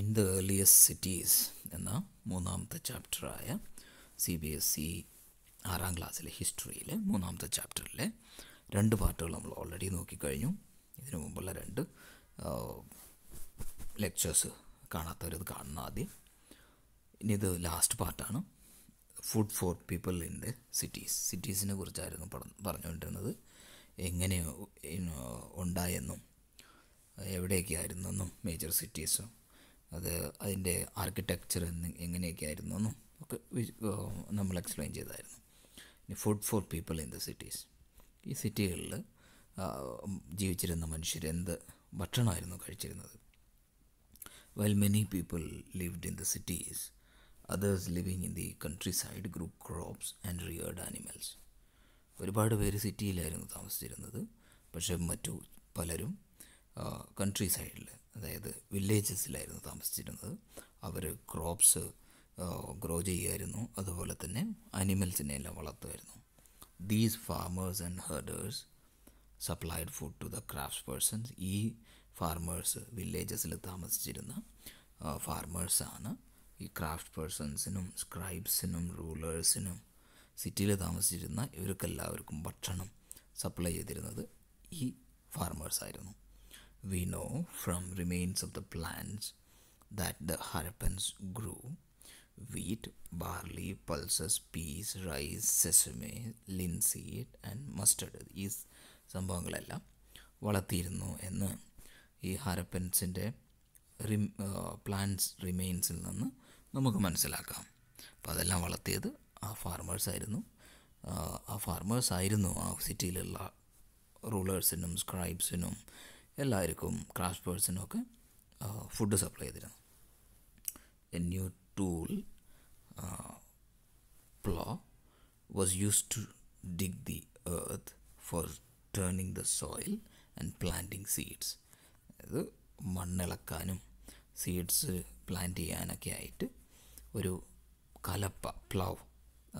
In the earliest cities എന്ന മൂന്നാമത്തെ ചാപ്റ്ററായ സി ബി എസ് ഇ ആറാം ക്ലാസ്സിലെ ഹിസ്റ്ററിയിലെ മൂന്നാമത്തെ ചാപ്റ്ററിലെ രണ്ട് പാർട്ടുകൾ നമ്മൾ ഓൾറെഡി നോക്കിക്കഴിഞ്ഞു ഇതിനു മുമ്പുള്ള രണ്ട് ലെക്ചേഴ്സ് കാണാത്തവരത് കാണണം ആദ്യം ഇനി ഇത് ലാസ്റ്റ് പാർട്ടാണ് food for people in the cities സിറ്റീസിനെ കുറിച്ചായിരുന്നു പറഞ്ഞുകൊണ്ടിരുന്നത് എങ്ങനെ ഉണ്ടായെന്നും എവിടെയൊക്കെയായിരുന്നെന്നും മേജർ സിറ്റീസും അത് അതിൻ്റെ ആർക്കിടെക്ചർ എന്ന് എങ്ങനെയൊക്കെ ആയിരുന്നു എന്നും ഒക്കെ നമ്മൾ എക്സ്പ്ലെയിൻ ചെയ്തായിരുന്നു ഇനി food for people in the cities ഈ സിറ്റികളിൽ ജീവിച്ചിരുന്ന മനുഷ്യർ എന്ത് ഭക്ഷണമായിരുന്നു കഴിച്ചിരുന്നത് well many people lived in the cities others living in the countryside grew crops and reared animals ഒരുപാട് പേര് സിറ്റിയിലായിരുന്നു താമസിച്ചിരുന്നത് പക്ഷേ മറ്റു പലരും കൺട്രി സൈഡിൽ അതായത് വില്ലേജസിലായിരുന്നു താമസിച്ചിരുന്നത് അവർ ക്രോപ്സ് ഗ്രോ ചെയ്യുമായിരുന്നു അതുപോലെ തന്നെ അനിമൽസിനെ എല്ലാം വളർത്തുമായിരുന്നു these farmers and herders supplied food to the craft persons ഈ ഫാർമേഴ്സ് വില്ലേജസിൽ താമസിച്ചിരുന്ന ഫാർമേഴ്സാണ് ഈ ക്രാഫ്റ്റ് പേഴ്സൺസിനും സ്ക്രൈബ്സിനും റൂളേഴ്സിനും സിറ്റിയിൽ താമസിച്ചിരുന്ന ഇവർക്കെല്ലാവർക്കും ഭക്ഷണം സപ്ലൈ ചെയ്തിരുന്നത് ഈ ഫാർമേഴ്സായിരുന്നു we know from remains of the plants that the Harappans grew wheat, barley, pulses, peas, rice, sesame, linseed and mustard ഈ സംഭവങ്ങളെല്ലാം വളർത്തിയിരുന്നു എന്ന് ഈ ഹരപ്പൻസിൻ്റെ റിം പ്ലാന്റ്സ് റിമെയിൻസിൽ നിന്ന് നമുക്ക് മനസ്സിലാക്കാം അപ്പോൾ അതെല്ലാം വളർത്തിയത് ആ ഫാർമേഴ്സ് ആയിരുന്നു ആ ഫാർമേഴ്സ് ആയിരുന്നു ആ സിറ്റിയിലുള്ള റൂളേഴ്സിനും സ്ക്രൈബ്സിനും എല്ലാവർക്കും ക്രാഫ്റ്റ് പേഴ്സിനൊക്കെ ഫുഡ് സപ്ലൈ ചെയ്തിരുന്നു a new tool plough was use to dig the earth for turning the soil and planting seeds അത് മണ്ണിളക്കാനും സീഡ്സ് പ്ലാന്റ് ചെയ്യാനൊക്കെ ആയിട്ട് ഒരു കലപ്പ പ്ലവ്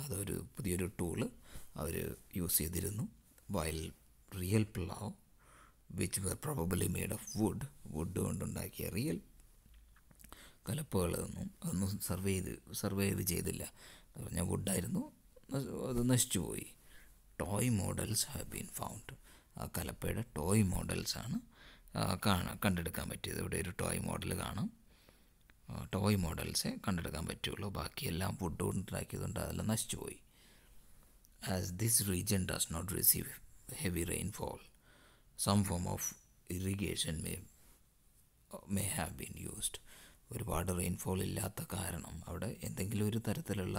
അതൊരു പുതിയൊരു ടൂള് അവർ യൂസ് ചെയ്തിരുന്നു വയൽ real plough which were probably made of wood wood കൊണ്ടുണ്ടാക്കിയ റിയൽ കലപ്പുകളൊന്നും അതൊന്നും സർവേ ചെയ്ത് സർവേ ചെയ്ത് ചെയ്തില്ല എന്ന് പറഞ്ഞാൽ വുഡായിരുന്നു അത് നശിച്ചു പോയി toy models have been found ആ കലപ്പയുടെ ടോയ് മോഡൽസാണ് കാണാൻ കണ്ടെടുക്കാൻ പറ്റിയത് ഇവിടെ ഒരു ടോയ് മോഡൽ കാണാം ടോയ് മോഡൽസേ കണ്ടെടുക്കാൻ പറ്റുള്ളൂ ബാക്കിയെല്ലാം ഫുഡ് ഉണ്ടാക്കിയതുകൊണ്ട് അതെല്ലാം നശിച്ചു പോയി as this region does not receive heavy rainfall some form of irrigation may may have been used ഒരുപാട് റെയിൻഫോൾ ഇല്ലാത്ത കാരണം അവിടെ എന്തെങ്കിലും ഒരു തരത്തിലുള്ള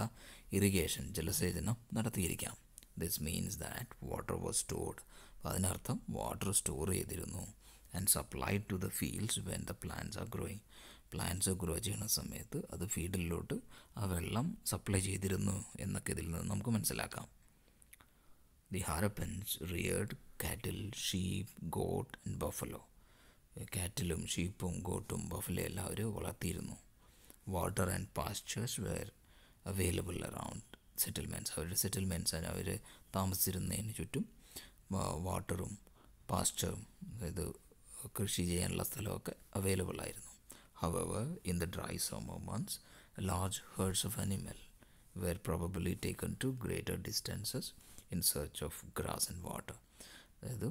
ഇറിഗേഷൻ ജലസേചനം നടത്തിയിരിക്കാം this means that water was stored അപ്പോൾ അതിനർത്ഥം വാട്ടർ സ്റ്റോർ ചെയ്തിരുന്നു and supply to the fields when the plants are growing plants grow ചെയ്യുന്ന സമയത്ത് അത് ഫീൽഡിലോട്ട് ആ വെള്ളം സപ്ലൈ ചെയ്തിരുന്നു എന്നൊക്കെ ഇതിൽ നിന്ന് നമുക്ക് മനസ്സിലാക്കാം ദി ഹാരപ്പൻസ് റിയേർഡ് കാറ്റിൽ ഷീപ്പ് ഗോട്ട് ആൻഡ് ബഫലോ കാറ്റിലും ഷീപ്പും ഗോട്ടും ബഫലോ എല്ലാം അവർ വളർത്തിയിരുന്നു water and pastures were available around settlements അവരുടെ സെറ്റിൽമെൻറ്റ്സ് ആണ് അവർ താമസിച്ചിരുന്നതിന് ചുറ്റും വാട്ടറും പാസ്റ്ററും അതായത് കൃഷി ചെയ്യാനുള്ള സ്ഥലമൊക്കെ അവൈലബിൾ ആയിരുന്നു however in the dry summer months large herds of animal were probably taken to greater distances in search of grass and water അതായത്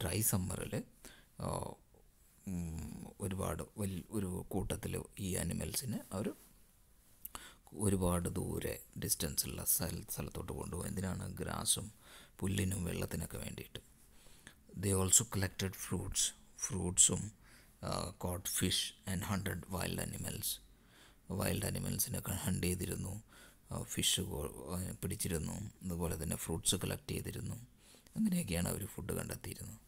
ഡ്രൈ സമ്മറിൽ ഒരുപാട് വലിയ ഒരു കൂട്ടത്തിൽ ഈ അനിമൽസിന് അവർ ഒരുപാട് ദൂരെ ഡിസ്റ്റൻസുള്ള സ്ഥല സ്ഥലത്തോട്ട് കൊണ്ടുപോകും എന്തിനാണ് ഗ്രാസും പുല്ലിനും വെള്ളത്തിനൊക്കെ വേണ്ടിയിട്ട് ദേ ഓൾസോ കളക്റ്റഡ് ഫ്രൂട്ട്സ് ഫ്രൂട്ട്സും caught fish and hunted wild animals wild അനിമൽസിനൊക്കെ ഹണ്ട് ചെയ്തിരുന്നു ഫിഷ് പിടിച്ചിരുന്നു അതുപോലെ തന്നെ ഫ്രൂട്ട്സ് കളക്ട് ചെയ്തിരുന്നു അങ്ങനെയൊക്കെയാണ് അവർ ഫുഡ് കണ്ടെത്തിയിരുന്നത്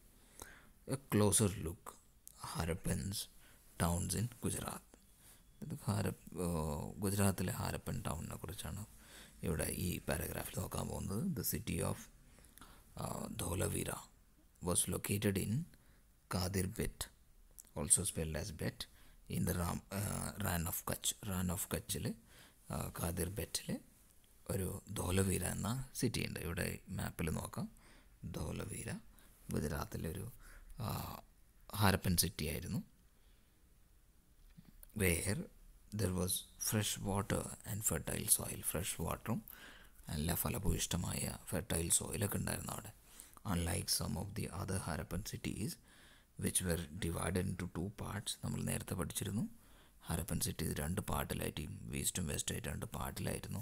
a closer look Harappans towns in Gujarat ഇത് ഹാര ഗുജറാത്തിലെ ഹാരപ്പൻ ടൗണിനെ കുറിച്ചാണ് ഇവിടെ ഈ പാരഗ്രാഫിൽ നോക്കാൻ പോകുന്നത് the city of Dholavira was located in Khadir Beyt also spell as Beyt in the Rann Rann of Kutch Rann of കച്ചിൽ കാതിർ ബെറ്റിൽ ഒരു ധോലവീര എന്ന സിറ്റി ഉണ്ട് ഇവിടെ മാപ്പിൽ നോക്കാം ധോലവീര ഗുജറാത്തിലൊരു ഹാരപ്പൻ സിറ്റി ആയിരുന്നു where there was fresh water and fertile soil fresh വാട്ടറും നല്ല ഫലഭൂയിഷ്ടമായ ഫെർട്ടൈൽ സോയിലൊക്കെ ഉണ്ടായിരുന്നു അവിടെ unlike some of the other Harappan cities which were divide into two parts നമ്മൾ നേരത്തെ പഠിച്ചിരുന്നു ഹാരപ്പൻ സിറ്റീസ് രണ്ട് പാർട്ടിലായിട്ട് ഈസ്റ്റും വെസ്റ്റുമായിട്ട് രണ്ട് പാർട്ടിലായിരുന്നു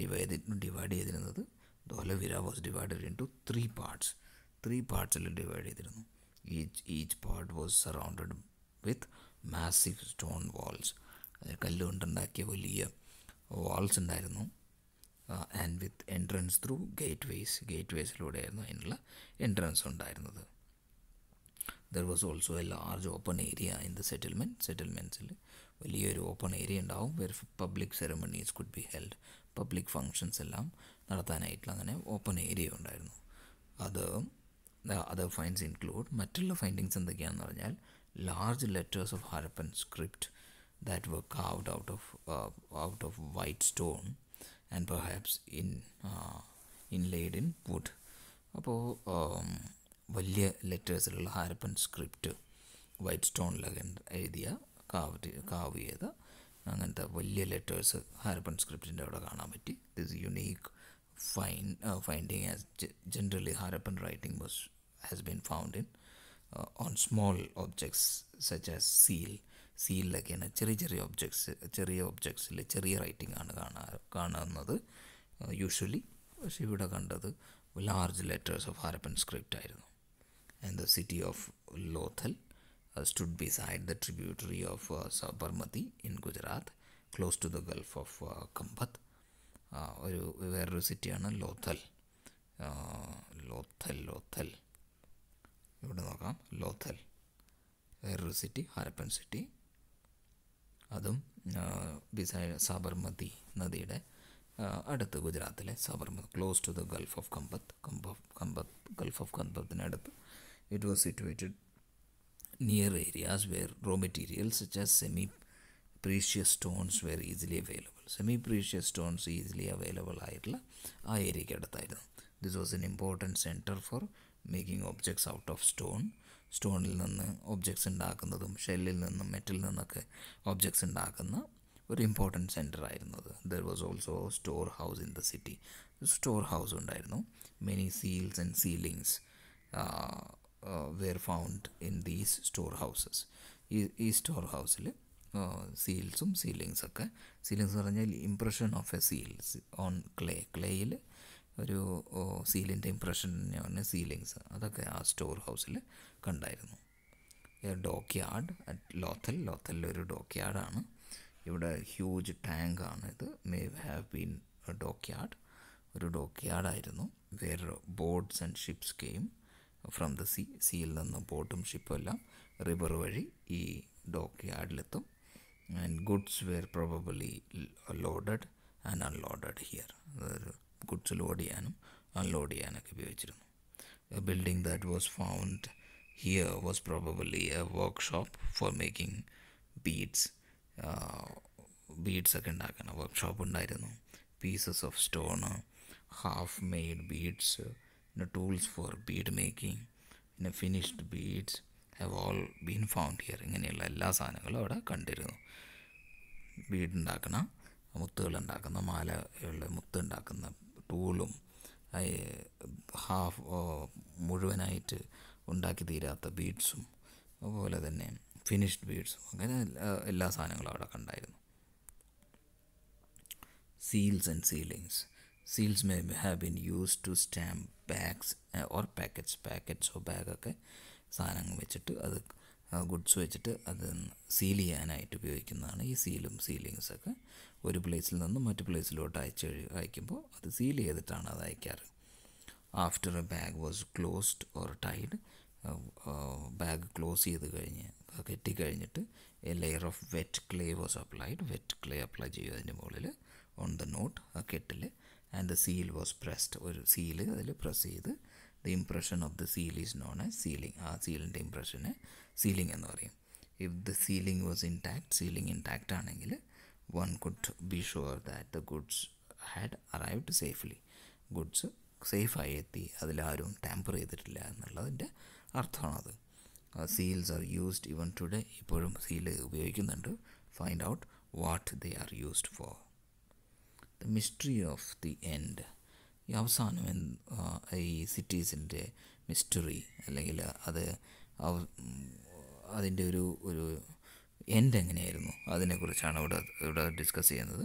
ഡിവൈഡ് ഡിവൈഡ് ചെയ്തിരുന്നത് the Dholavira was divided into three parts three പാർട്സിൽ ഡിവൈഡ് ചെയ്തിരുന്നു each each part was surrounded with massive stone walls അത് കല്ലുകൊണ്ടുണ്ടാക്കിയ വലിയ വാൾസ് ഉണ്ടായിരുന്നു and with entrance through gateways ഗേറ്റ് വേസിലൂടെ ആയിരുന്നു അതിനുള്ള എൻട്രൻസ് ഉണ്ടായിരുന്നത് there was also a large open area in the settlement സെറ്റിൽമെൻറ്റ്സിൽ വലിയൊരു ഓപ്പൺ ഏരിയ ഉണ്ടാവും where public ceremonies could be held public functions എല്ലാം നടത്താനായിട്ടുള്ള അങ്ങനെ ഓപ്പൺ ഏരിയ ഉണ്ടായിരുന്നു അത് അതർ ഫൈൻസ് ഇൻക്ലൂഡ് മറ്റുള്ള ഫൈൻഡിങ്സ് എന്തൊക്കെയാണെന്ന് പറഞ്ഞാൽ large letters of Harappan script that work out out of out of white stone and and in in in inlaid in wood അപ്പോൾ വലിയ ലെറ്റേഴ്സിലുള്ള ഹാരപ്പൻ സ്ക്രിപ്റ്റ് വൈറ്റ് സ്റ്റോണിലൊക്കെ എഴുതിയ കാവ്യ കാവ് അങ്ങനത്തെ വലിയ ലെറ്റേഴ്സ് ഹാരപ്പൻ സ്ക്രിപ്റ്റിൻ്റെ അവിടെ കാണാൻ പറ്റി this unique fine finding as generally Harappan writing was has been found in on small objects such as seal സീലിലൊക്കെയാണ് ചെറിയ ചെറിയ ഒബ്ജക്ട്സ് ചെറിയ ഒബ്ജക്ട്സിൽ ചെറിയ റൈറ്റിംഗ് ആണ് കാണാ കാണുന്നത് യൂഷ്വലി uh, പക്ഷെ ഇവിടെ കണ്ടത് large letters of Harappan script ആയിരുന്നു and the city of Lothal Uh, stood beside the tributary of uh, Sabarmati in Gujarat, close to the Gulf of uh, Kambat. Uh, ഒരു വേറൊരു സിറ്റിയാണ് ലോഥൽ ലോഥൽ ലോഥൽ ഇവിടെ നോക്കാം ലോഥൽ വേറൊരു സിറ്റി ഹരപ്പൻ സിറ്റി അതും ബിസൈഡ് uh, സാബർമതി നദിയുടെ അടുത്ത് ഗുജറാത്തിലെ Sabarmati close to the gulf of Khambhat Khambhat Khambhat gulf of കമ്പത്തിനടുത്ത് it was situated near areas where raw materials such as semi precious stones were easily available semi precious stones easily available ആയിട്ടുള്ള ആ ഏരിയയ്ക്ക് അടുത്തായിരുന്നു this was an important centre for making objects out of stone സ്റ്റോണിൽ നിന്ന് objects ഉണ്ടാക്കുന്നതും ഷെല്ലിൽ നിന്നും മെറ്റിൽ നിന്നൊക്കെ ഒബ്ജക്ട്സ് ഉണ്ടാക്കുന്ന ഒരു ഇമ്പോർട്ടൻറ്റ് സെൻറ്റർ ആയിരുന്നത് there was also storehouse in the city storehouse ഉണ്ടായിരുന്നു many seals and sealings were found in these storehouses ഈ ഈ സ്റ്റോർ ഹൗസിൽ സീൽസും സീലിങ്സ് ഒക്കെ സീലിങ്സ് എന്ന് പറഞ്ഞാൽ impression of a seals on clay ക്ലേയിൽ ഒരു സീലിൻ്റെ ഇംപ്രഷൻ തന്നെയാണ് സീലിങ്സ് അതൊക്കെ ആ സ്റ്റോർ ഹൗസിൽ കണ്ടായിരുന്നു ഡോക്ക് യാർഡ് അറ്റ് ലോത്തൽ ലോത്തലിലൊരു ഡോക്ക് യാർഡാണ് ഇവിടെ ഹ്യൂജ് ടാങ്കാണ് ഇത് may have been dockyard ഒരു ഡോക്ക് യാർഡായിരുന്നു where boats and ships came from the sea സീയിൽ നിന്നും ബോട്ടും ഷിപ്പും എല്ലാം റിവർ വഴി ഈ ഡോക്ക് യാർഡിലെത്തും and goods were probably loaded and unloaded here അതായത് ഗുഡ്സ് ലോഡ് ചെയ്യാനും അൺലോഡ് ചെയ്യാനൊക്കെ ഉപയോഗിച്ചിരുന്നു building that was found here was probably a workshop for making beads ബീഡ്സൊക്കെ ഉണ്ടാക്കണം വർക്ക് ഷോപ്പ് ഉണ്ടായിരുന്നു pieces of stone half made beads you know, tools for bead making പിന്നെ finished beads have all been found here ഇങ്ങനെയുള്ള എല്ലാ സാധനങ്ങളും അവിടെ കണ്ടിരുന്നു Bede ഉണ്ടാക്കുന്ന മുത്തുകൾ ഉണ്ടാക്കുന്ന മാലയുള്ള മുത്ത് ഉണ്ടാക്കുന്ന ടൂളും ഹാഫ് മുഴുവനായിട്ട് ഉണ്ടാക്കി തീരാത്ത ബീഡ്സും അതുപോലെ തന്നെ ഫിനിഷ്ഡ് ബീഡ്സും അങ്ങനെ എല്ലാ സാധനങ്ങളും അവിടെ കണ്ടായിരുന്നു seals and sealings seals may have been use to stamp bags or packets പാക്കറ്റ്സോ ബാഗൊക്കെ സാധനങ്ങൾ വെച്ചിട്ട് അത് ഗുഡ്സ് വെച്ചിട്ട് അത് സീൽ ചെയ്യാനായിട്ട് ഉപയോഗിക്കുന്നതാണ് ഈ സീലും സീലിങ്സൊക്കെ ഒരു പ്ലേസിൽ നിന്നും മറ്റു പ്ലേസിലോട്ട് അയച്ച് അയക്കുമ്പോൾ അത് സീൽ ചെയ്തിട്ടാണ് അത് അയക്കാറ് after a bag was closed or tied bag close ചെയ്ത് കഴിഞ്ഞ് കെട്ടി കഴിഞ്ഞിട്ട് a layer of wet clay was applied wet clay apply ചെയ്യും അതിൻ്റെ മുകളിൽ ഓൺ ദ നോട്ട് ആ കെട്ടിൽ and the seal was pressed ഒരു സീൽ അതിൽ പ്രസ് ചെയ്ത് the impression of the seal is known a sealing ആ സീലിൻ്റെ ഇംപ്രഷനെ സീലിംഗ് എന്ന് പറയും if the sealing was intact sealing intact ആണെങ്കിൽ one could be sure that the goods had arrived safely goods സേഫായി എത്തി അതിലാരും ടാമ്പർ ചെയ്തിട്ടില്ല എന്നുള്ളതിൻ്റെ അർത്ഥമാണത് seals are used even today ഇപ്പോഴും സീൽ ഉപയോഗിക്കുന്നുണ്ട് find out what they are used for mystery of the end ഈ അവസാനം ഈ സിറ്റീസിൻ്റെ മിസ്റ്ററി അല്ലെങ്കിൽ അത് അതിൻ്റെ ഒരു ഒരു എൻഡ് എങ്ങനെയായിരുന്നു അതിനെക്കുറിച്ചാണ് ഇവിടെ ഇവിടെ ഡിസ്കസ് ചെയ്യുന്നത്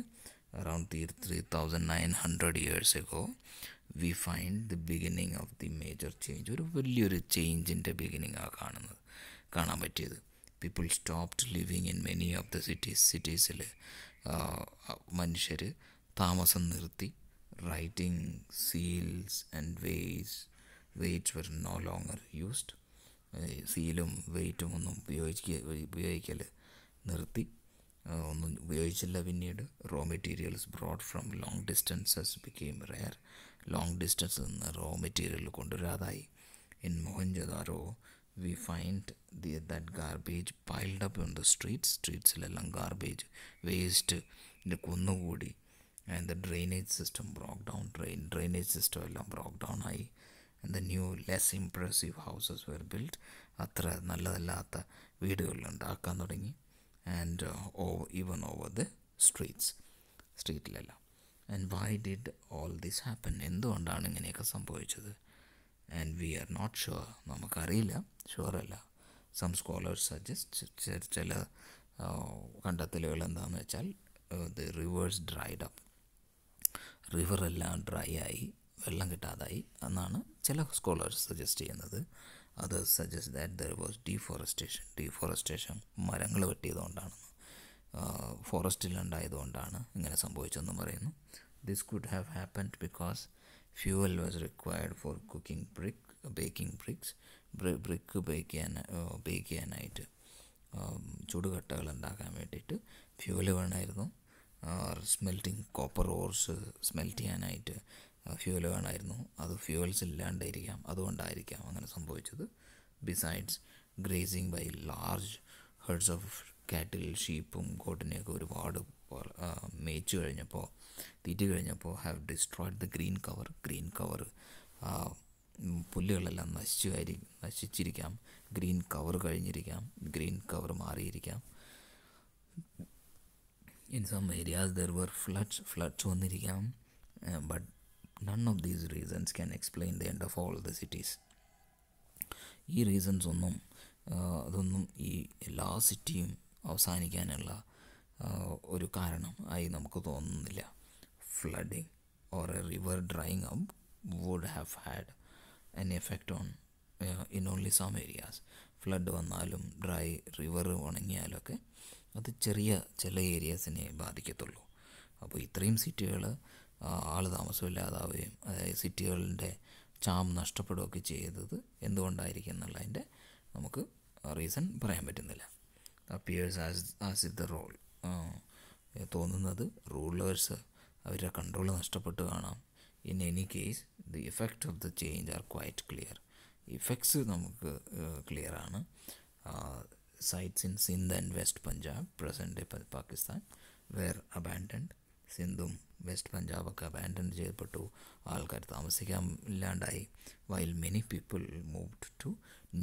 three three thousand nine hundred years ago we find the beginning of the major change ഒരു വലിയൊരു ചേഞ്ചിൻ്റെ ബിഗിനിങ് ആ കാണുന്നത് കാണാൻ പറ്റിയത് people stopped living in many of the cities സിറ്റീസിൽ മനുഷ്യർ താമസം നിർത്തി writing seals and weights weight were no longer used സീലും വെയ്റ്റും ഒന്നും ഉപയോഗിക്കുക ഉപയോഗിക്കൽ നിർത്തി ഒന്നും ഉപയോഗിച്ചില്ല പിന്നീട് raw materials brought from long distances became rare long ഡിസ്റ്റൻസിൽ നിന്ന് raw material കൊണ്ടുവരാതായി in Mohenjodaro we find the that garbage piled up on the streets സ്ട്രീറ്റ്സിലെല്ലാം ഗാർബേജ് വേസ്റ്റ് കുന്നുകൂടി the drainage system broke down, drain, drainage system എല്ലാം broke down ആയി and the new less impressive houses were build അത്ര നല്ലതല്ലാത്ത വീടുകളിലുണ്ടാക്കാൻ തുടങ്ങി and over even over the streets സ്ട്രീറ്റിലെല്ലാം and why did all this happen എന്തുകൊണ്ടാണ് ഇങ്ങനെയൊക്കെ സംഭവിച്ചത് and we are not sure നമുക്കറിയില്ല ഷുവറല്ല സം സ്കോളേഴ്സ് സജസ്റ്റ് ചില uh, കണ്ടെത്തലുകൾ എന്താണെന്ന് വെച്ചാൽ ദ റിവേഴ്സ് ഡ്രൈഡ് അപ്പ് റിവറെല്ലാം ഡ്രൈ ആയി വെള്ളം കിട്ടാതായി എന്നാണ് ചില സ്കോളേഴ്സ് സജസ്റ്റ് ചെയ്യുന്നത് അത് suggest that there was deforestation deforestation മരങ്ങൾ വെട്ടിയതുകൊണ്ടാണ് ഫോറസ്റ്റിലുണ്ടായതുകൊണ്ടാണ് ഇങ്ങനെ സംഭവിച്ചതെന്ന് പറയുന്നു this could have happened because fuel was required for cooking brick baking bricks brick bake ചെയ്യാൻ ബേക്ക് ചെയ്യാനായിട്ട് ചൂടുകട്ടകൾ ഉണ്ടാക്കാൻ വേണ്ടിയിട്ട് ഫ്യൂവൽ വേണമായിരുന്നു സ്മെൽറ്റിംഗ് കോപ്പർ ഓർസ് സ്മെൽറ്റ് ചെയ്യാനായിട്ട് ഫ്യൂവൽ വേണമായിരുന്നു അത് ഫ്യൂവൽസ് ഇല്ലാണ്ടായിരിക്കാം അതുകൊണ്ടായിരിക്കാം അങ്ങനെ സംഭവിച്ചത് besides grazing by large ഹെർഡ്സ് of cattle ഷീപ്പും കോട്ടിനെയൊക്കെ ഒരുപാട് മേച്ചു കഴിഞ്ഞപ്പോൾ തീറ്റ കഴിഞ്ഞപ്പോൾ have destroyed the green cover green cover പുല്ലുകളെല്ലാം നശിച്ചു നശിച്ചിരിക്കാം ഗ്രീൻ കവർ കഴിഞ്ഞിരിക്കാം ഗ്രീൻ കവർ മാറിയിരിക്കാം in some areas there were floods floods വന്നിരിക്കാം but none of these reasons can explain the end of all the cities ഈ reasons ഒന്നും uh, അതൊന്നും ഈ എല്ലാ സിറ്റിയും അവസാനിക്കാനുള്ള uh, ഒരു കാരണം ആയി നമുക്ക് തോന്നുന്നില്ല flooding or a river drying up would have had an effect on in only some areas flood വന്നാലും ഡ്രൈ റിവർ ഉണങ്ങിയാലൊക്കെ അത് ചെറിയ ചില ഏരിയാസിനെ ബാധിക്കത്തുള്ളൂ അപ്പോൾ ഇത്രയും സിറ്റികൾ ആൾ താമസമില്ലാതാവുകയും അതായത് സിറ്റികളുടെ ചാം നഷ്ടപ്പെടുകയൊക്കെ ചെയ്തത് എന്തുകൊണ്ടായിരിക്കും എന്നുള്ളതിൻ്റെ നമുക്ക് റീസൺ പറയാൻ പറ്റുന്നില്ല appears as as is the role തോന്നുന്നത് റൂളേഴ്സ് അവരുടെ കൺട്രോൾ നഷ്ടപ്പെട്ട് കാണാം in any case the effect of the change are quite clear effects നമുക്ക് ക്ലിയർ ആണ് sites in Sindh and West Punjab, present day Pakistan, were abandoned. സിന്ധും west പഞ്ചാബൊക്കെ abandon ചെയ്യപ്പെട്ടു ആൾക്കാർ താമസിക്കാൻ ഇല്ലാണ്ടായി while many people moved to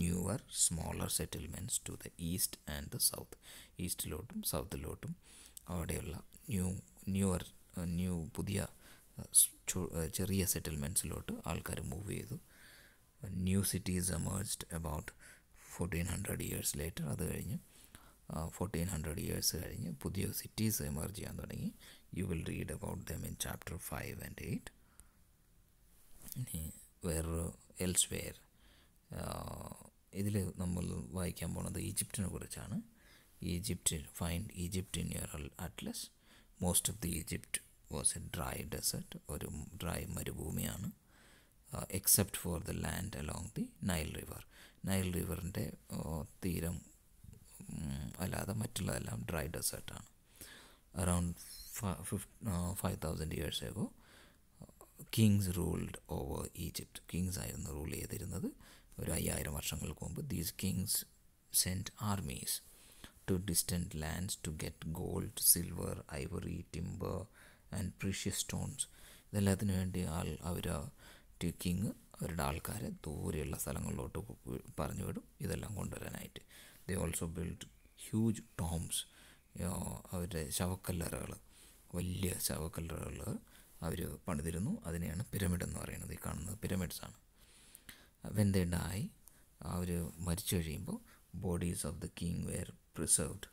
newer smaller settlements to the east and the south ഈസ്റ്റിലോട്ടും സൗത്തിലോട്ടും അവിടെയുള്ള ന്യൂ ന്യൂവർ ന്യൂ പുതിയ ചെറിയ സെറ്റിൽമെൻറ്റ്സിലോട്ട് ആൾക്കാർ മൂവ് ചെയ്തു new cities emerged about fourteen hundred years later അത് കഴിഞ്ഞ് ഫോർട്ടീൻ ഹൺഡ്രഡ് ഇയേഴ്സ് കഴിഞ്ഞ് പുതിയ സിറ്റീസ് എമർജ് ചെയ്യാൻ തുടങ്ങി you will read about them in chapter five and eight ഇനി വേറൊരു എൽസ്വെയർ ഇതിൽ നമ്മൾ വായിക്കാൻ പോണത് ഈജിപ്റ്റിനെ കുറിച്ചാണ് Egypt find Egypt in your atlas most of the Egypt was a dry desert ഒരു ഡ്രൈ മരുഭൂമിയാണ് except for the land along the Nile river Nile റിവറിൻ്റെ തീരം അല്ലാതെ മറ്റുള്ളതെല്ലാം ഡ്രൈ ഡെസേർട്ടാണ് around five thousand years ago kings ruled over Egypt kings ആയിരുന്നു rule ചെയ്തിരുന്നത് ഒരു അയ്യായിരം വർഷങ്ങൾക്ക് മുമ്പ് these kings sent armies to distant lands to get gold silver ivory timber and precious stones ഇതെല്ലാത്തിനു വേണ്ടി ആൾ അവർ ടു കിങ് അവരുടെ ആൾക്കാരെ ദൂരെയുള്ള സ്ഥലങ്ങളിലോട്ട് പറഞ്ഞു വിടും ഇതെല്ലാം കൊണ്ടുവരാനായിട്ട് they also build huge tombs അവരുടെ ശവക്കല്ലറകൾ വലിയ ശവക്കല്ലറകൾ അവർ പണിതിരുന്നു അതിനെയാണ് പിരമിഡ് എന്ന് പറയുന്നത് ഈ കാണുന്നത് പിരമിഡ്സാണ് വെൻ ദേ അവർ മരിച്ചു കഴിയുമ്പോൾ bodies of the king were preserved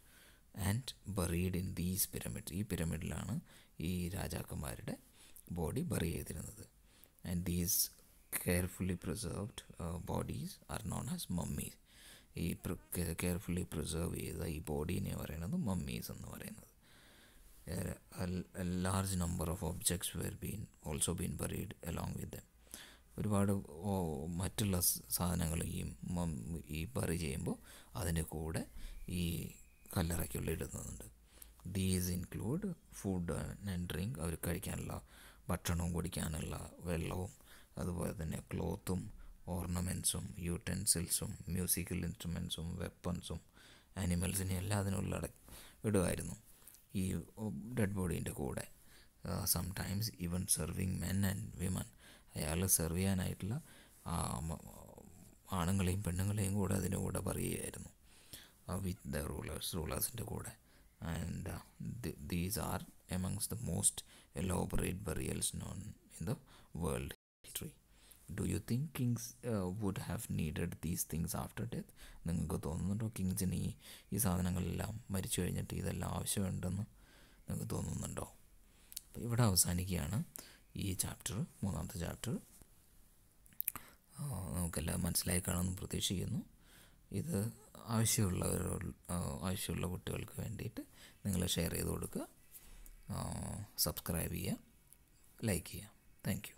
and buried in these pyramid ഈ പിരമിഡിലാണ് ഈ രാജാക്കന്മാരുടെ ബോഡി ബറി ചെയ്തിരുന്നത് and these carefully preserved uh, bodies are known as mummies ഈ കെയർഫുള്ളി പ്രിസർവ് ചെയ്ത ഈ ബോഡീനെ പറയുന്നത് മമ്മീസ് എന്ന് പറയുന്നത് large number of objects were been also been buried along with them ഒരുപാട് മറ്റുള്ള സാധനങ്ങൾ ഈ ഈ ബറി ചെയ്യുമ്പോൾ അതിൻ്റെ കൂടെ ഈ കല്ലറയ്ക്കുള്ളിൽ ഇടുന്നുണ്ട് these include food and drink അവർ കഴിക്കാനുള്ള ഭക്ഷണവും കുടിക്കാനുള്ള വെള്ളവും അതുപോലെ തന്നെ ക്ലോത്തും ഓർണമെൻസും യൂട്ടെൻസിൽസും മ്യൂസിക്കൽ ഇൻസ്ട്രുമെൻസും വെപ്പൺസും ആനിമൽസിനെ എല്ലാം അതിനുള്ള ഇടുമായിരുന്നു ഈ ഡെഡ് ബോഡീൻ്റെ കൂടെ sometimes even serving men and women അയാൾ സെർവ് ചെയ്യാനായിട്ടുള്ള ആണുങ്ങളെയും പെണ്ണുങ്ങളെയും കൂടെ അതിൻ്റെ കൂടെ പറയുകയായിരുന്നു വിത്ത് ദ റൂളേഴ്സ് റൂളേഴ്സിൻ്റെ കൂടെ and these are amongst the most elaborate burials known in the world history do you think kings would have needed these things after death നിങ്ങൾക്ക് തോന്നുന്നുണ്ടോ കിങ്സിന് ഈ ഈ സാധനങ്ങളെല്ലാം മരിച്ചു കഴിഞ്ഞിട്ട് ഇതെല്ലാം ആവശ്യമുണ്ടെന്ന് നിങ്ങൾക്ക് തോന്നുന്നുണ്ടോ അപ്പോൾ ഇവിടെ അവസാനിക്കുകയാണ് ഈ ചാപ്റ്റർ മൂന്നാമത്തെ ചാപ്റ്റർ നമുക്കെല്ലാം മനസ്സിലായി കാണുമെന്ന് പ്രതീക്ഷിക്കുന്നു ഇത് ആവശ്യമുള്ളവർ ആവശ്യമുള്ള കുട്ടികൾക്ക് വേണ്ടിയിട്ട് നിങ്ങൾ ഷെയർ ചെയ്ത് കൊടുക്കുക സബ്സ്ക്രൈബ് ചെയ്യുക ലൈക്ക് ചെയ്യുക താങ്ക്